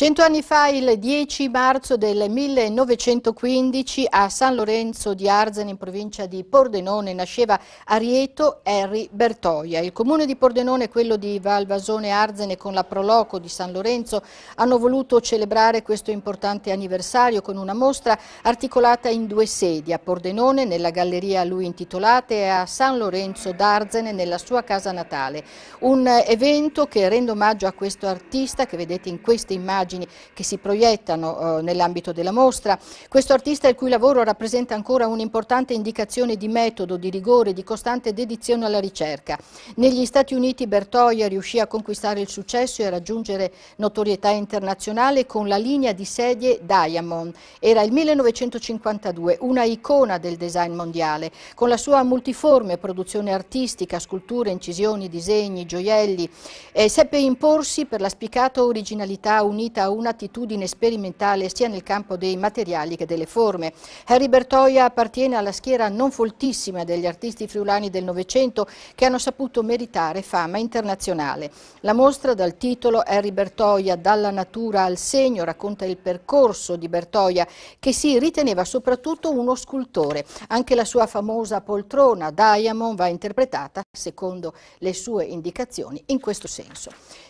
Cento anni fa, il 10 marzo del 1915, a San Lorenzo di Arzena, in provincia di Pordenone, nasceva Arieto Henry Bertoia. Il comune di Pordenone e quello di Valvasone Arzene con la Proloco di San Lorenzo hanno voluto celebrare questo importante anniversario con una mostra articolata in due sedi, a Pordenone nella galleria a lui intitolata e a San Lorenzo d'Arzene nella sua casa natale. Un evento che rende omaggio a questo artista che vedete in queste immagini immagini che si proiettano eh, nell'ambito della mostra. Questo artista il cui lavoro rappresenta ancora un'importante indicazione di metodo, di rigore, di costante dedizione alla ricerca. Negli Stati Uniti Bertoia riuscì a conquistare il successo e a raggiungere notorietà internazionale con la linea di sedie Diamond. Era il 1952, una icona del design mondiale. Con la sua multiforme produzione artistica, sculture, incisioni, disegni, gioielli, eh, seppe imporsi per la spiccata originalità unita dedicata un'attitudine sperimentale sia nel campo dei materiali che delle forme. Harry Bertoia appartiene alla schiera non foltissima degli artisti friulani del Novecento che hanno saputo meritare fama internazionale. La mostra dal titolo Harry Bertoia dalla natura al segno racconta il percorso di Bertoia che si riteneva soprattutto uno scultore. Anche la sua famosa poltrona Diamond va interpretata secondo le sue indicazioni in questo senso.